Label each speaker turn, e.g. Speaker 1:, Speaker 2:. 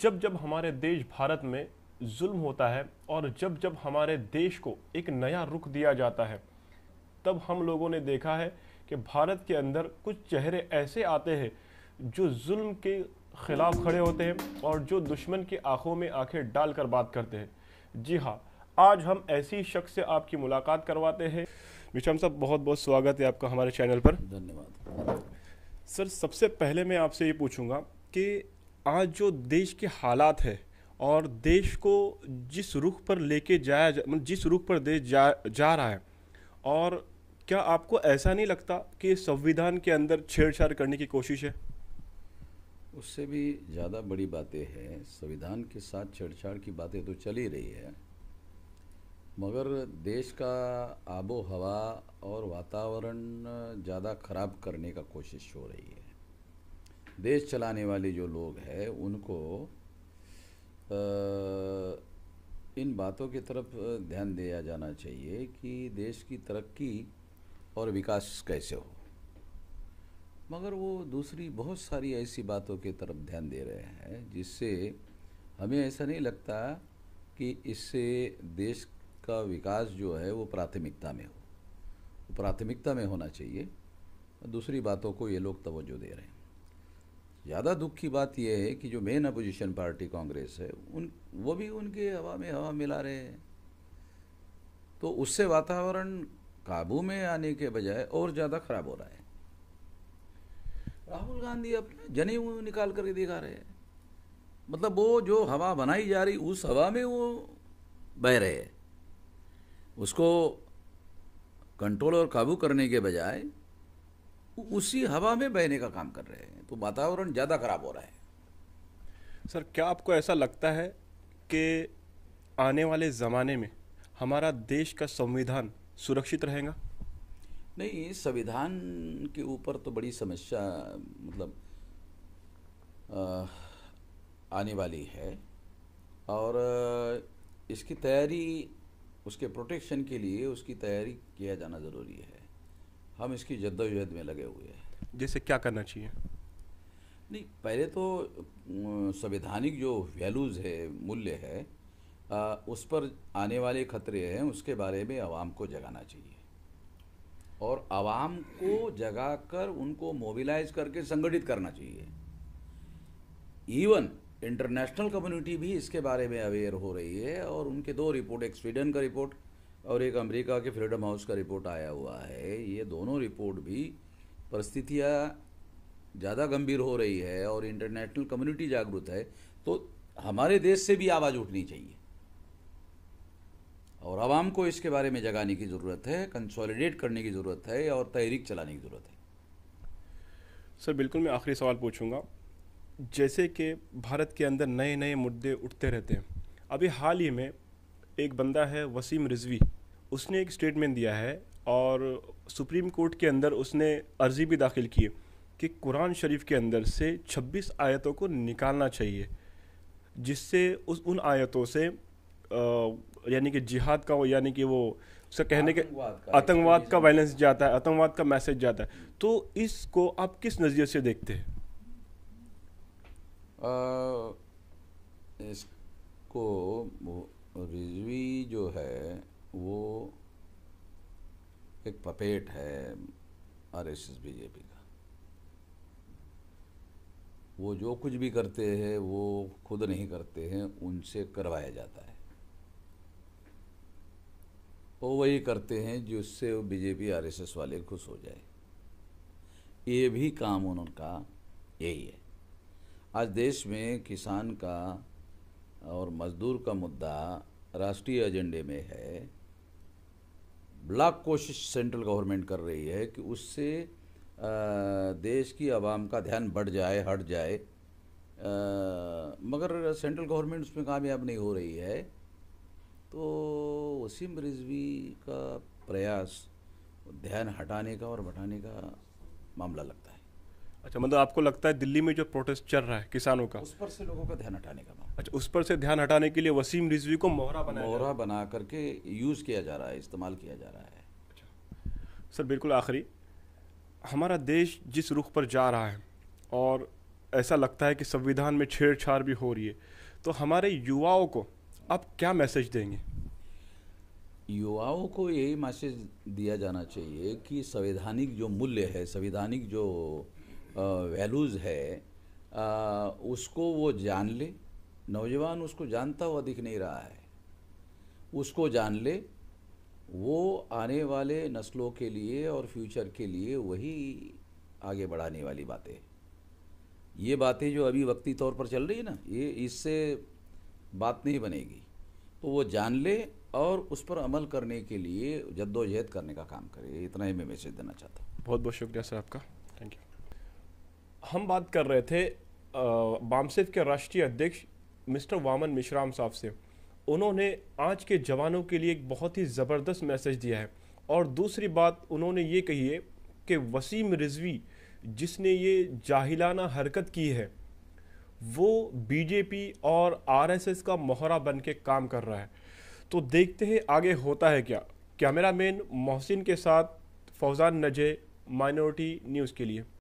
Speaker 1: जब जब हमारे देश भारत में जुल्म होता है और जब जब हमारे देश को एक नया रुख दिया जाता है तब हम लोगों ने देखा है कि भारत के अंदर कुछ चेहरे ऐसे आते हैं जो जुल्म के खिलाफ खड़े होते हैं और जो दुश्मन की आंखों में आंखें डालकर बात करते हैं जी हाँ आज हम ऐसी शख्स से आपकी मुलाकात करवाते हैं विशम साहब बहुत बहुत स्वागत है आपका हमारे चैनल पर धन्यवाद सर सबसे पहले मैं आपसे ये पूछूंगा कि आज जो देश के हालात है और देश को जिस रुख पर लेके जाया जा मतलब जिस रुख पर देश जा जा रहा है और क्या आपको ऐसा नहीं लगता कि संविधान के अंदर छेड़छाड़ करने की कोशिश है
Speaker 2: उससे भी ज़्यादा बड़ी बातें हैं संविधान के साथ छेड़छाड़ की बातें तो चल ही रही है मगर देश का आबो हवा और वातावरण ज़्यादा ख़राब करने का कोशिश हो रही है देश चलाने वाले जो लोग हैं उनको इन बातों की तरफ ध्यान दिया जाना चाहिए कि देश की तरक्की और विकास कैसे हो मगर वो दूसरी बहुत सारी ऐसी बातों की तरफ ध्यान दे रहे हैं जिससे हमें ऐसा नहीं लगता कि इससे देश का विकास जो है वो प्राथमिकता में हो प्राथमिकता में होना चाहिए दूसरी बातों को ये लोग तवज्जो दे रहे हैं ज़्यादा दुख की बात यह है कि जो मेन अपोजिशन पार्टी कांग्रेस है उन वो भी उनके हवा में हवा मिला रहे हैं तो उससे वातावरण काबू में आने के बजाय और ज़्यादा खराब हो रहा है राहुल गांधी अपने जनेऊ निकाल करके दिखा रहे हैं मतलब वो जो हवा बनाई जा रही उस हवा में वो बह रहे हैं उसको कंट्रोल और काबू करने के बजाय उसी हवा
Speaker 1: में बहने का काम कर रहे हैं तो वातावरण ज़्यादा खराब हो रहा है सर क्या आपको ऐसा लगता है कि आने वाले ज़माने में हमारा देश का संविधान सुरक्षित रहेगा
Speaker 2: नहीं संविधान के ऊपर तो बड़ी समस्या मतलब आ, आने वाली है और इसकी तैयारी उसके प्रोटेक्शन के लिए उसकी तैयारी किया जाना ज़रूरी है हम इसकी जद्दोजहद में लगे हुए हैं
Speaker 1: जैसे क्या करना चाहिए
Speaker 2: नहीं पहले तो संवैधानिक जो वैल्यूज़ है मूल्य है आ, उस पर आने वाले खतरे हैं उसके बारे में आवाम को जगाना चाहिए और आवाम को जगा कर उनको मोबिलाइज करके संगठित करना चाहिए इवन इंटरनेशनल कम्युनिटी भी इसके बारे में अवेयर हो रही है और उनके दो रिपोर्ट एक स्वीडन का रिपोर्ट और एक अमेरिका के फ्रीडम हाउस का रिपोर्ट आया हुआ है ये दोनों रिपोर्ट भी परिस्थितियाँ ज़्यादा गंभीर हो रही है और इंटरनेशनल कम्युनिटी जागरूक है तो हमारे देश से भी आवाज़ उठनी चाहिए और आवाम को इसके बारे में जगाने की ज़रूरत है कंसोलिडेट करने की ज़रूरत है और तहरीक चलाने की ज़रूरत है
Speaker 1: सर बिल्कुल मैं आखिरी सवाल पूछूंगा जैसे कि भारत के अंदर नए नए मुद्दे उठते रहते हैं अभी हाल ही में एक बंदा है वसीम रिजवी उसने एक स्टेटमेंट दिया है और सुप्रीम कोर्ट के अंदर उसने अर्जी भी दाखिल की कि कुरान शरीफ के अंदर से 26 आयतों को निकालना चाहिए जिससे उस उन आयतों से यानी कि जिहाद का यानी कि वो उसका कहने के आतंकवाद का वायलेंस जाता है आतंकवाद का मैसेज जाता है तो इसको आप किस नज़रिए से देखते हैं
Speaker 2: इसको रिजवी जो है वो एक पपेट है आर एस एस बीजेपी का वो जो कुछ भी करते हैं वो खुद नहीं करते हैं उनसे करवाया जाता है वो वही करते हैं जिससे वो बीजेपी आरएसएस वाले खुश हो जाए ये भी काम उनका यही है आज देश में किसान का और मजदूर का मुद्दा राष्ट्रीय एजेंडे में है ब्लॉक कोशिश सेंट्रल गवर्नमेंट कर रही है कि उससे देश की आवाम का ध्यान बढ़ जाए हट जाए मगर सेंट्रल गवर्नमेंट उसमें कामयाब नहीं हो रही है तो वसीम रिजवी
Speaker 1: का प्रयास ध्यान हटाने का और बढ़ाने का मामला लगता है अच्छा मतलब आपको लगता है दिल्ली में जो प्रोटेस्ट चल रहा है किसानों का उस पर से लोगों का ध्यान हटाने का अच्छा उस पर से ध्यान हटाने के लिए वसीम रिजवी को मोहरा बना मोहरा बना करके यूज़ किया जा रहा है इस्तेमाल किया जा रहा है अच्छा सर बिल्कुल आखिरी हमारा देश जिस रुख पर जा रहा है और ऐसा लगता है कि संविधान में छेड़छाड़ भी हो रही है तो हमारे युवाओं को आप क्या मैसेज देंगे युवाओं
Speaker 2: को यही मैसेज दिया जाना चाहिए कि संवैधानिक जो मूल्य है संवैधानिक जो वैल्यूज़ है आ, उसको वो जान ले नौजवान उसको जानता हुआ दिख नहीं रहा है उसको जान ले वो आने वाले नस्लों के लिए और फ्यूचर के लिए वही आगे बढ़ाने वाली बातें ये बातें जो अभी वक्ती तौर पर चल रही है ना ये इससे बात नहीं बनेगी तो वो जान ले और उस पर अमल करने के लिए जद्दोजहद करने का काम करे इतना ही मैं मैसेज देना चाहता
Speaker 1: हूँ बहुत बहुत शुक्रिया सर आपका थैंक यू हम बात कर रहे थे बामसेफ के राष्ट्रीय अध्यक्ष मिस्टर वामन मिश्राम साहब से उन्होंने आज के जवानों के लिए एक बहुत ही ज़बरदस्त मैसेज दिया है और दूसरी बात उन्होंने ये कही है कि वसीम रिजवी जिसने ये जाहिलाना हरकत की है वो बीजेपी और आरएसएस का मोहरा बन के काम कर रहा है तो देखते हैं आगे होता है क्या कैमरामैन मोहसिन के साथ फौजान नजे माइनॉरिटी न्यूज़ के लिए